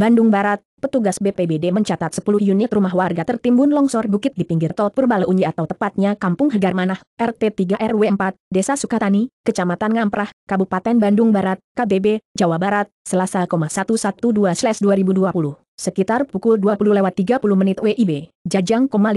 Bandung Barat, petugas BPBD mencatat 10 unit rumah warga tertimbun longsor bukit di pinggir Tol Purbalunyi atau tepatnya Kampung Hegarmanah, RT 3 RW 4, Desa Sukatani, Kecamatan Ngamprah, Kabupaten Bandung Barat, KBB, Jawa Barat, Selasa 112/2020. Sekitar pukul 20 lewat 30 menit WIB, Jajang 50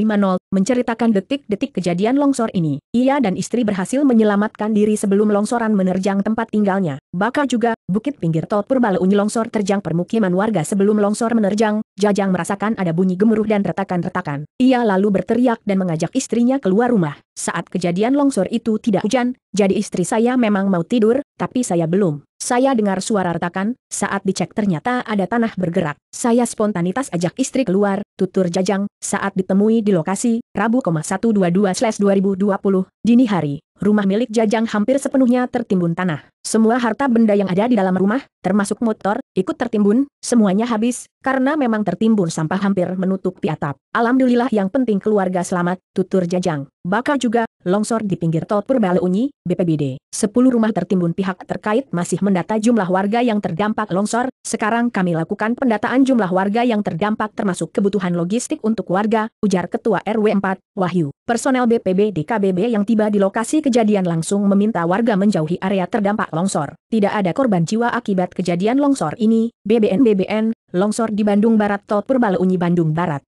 menceritakan detik-detik kejadian longsor ini. Ia dan istri berhasil menyelamatkan diri sebelum longsoran menerjang tempat tinggalnya. Bakal juga, bukit pinggir tol Purbalunyi longsor terjang permukiman warga sebelum longsor menerjang, Jajang merasakan ada bunyi gemuruh dan retakan-retakan. Ia lalu berteriak dan mengajak istrinya keluar rumah. Saat kejadian longsor itu tidak hujan, jadi istri saya memang mau tidur, tapi saya belum. Saya dengar suara retakan, saat dicek ternyata ada tanah bergerak. Saya spontanitas ajak istri keluar, tutur jajang, saat ditemui di lokasi, Rabu 122-2020, dini hari. Rumah milik Jajang hampir sepenuhnya tertimbun tanah. Semua harta benda yang ada di dalam rumah, termasuk motor, ikut tertimbun, semuanya habis, karena memang tertimbun sampah hampir menutupi atap. Alhamdulillah yang penting keluarga selamat, tutur Jajang. Bakal juga, longsor di pinggir tol Purbalunyi, BPBD. Sepuluh rumah tertimbun pihak terkait masih mendata jumlah warga yang terdampak longsor, sekarang kami lakukan pendataan jumlah warga yang terdampak termasuk kebutuhan logistik untuk warga, ujar Ketua RW 4, Wahyu. Personel BPBD KBB yang tiba di lokasi kejadian langsung meminta warga menjauhi area terdampak longsor. Tidak ada korban jiwa akibat kejadian longsor ini, BBN-BBN, longsor di Bandung Barat Tol Purbalunyi Bandung Barat.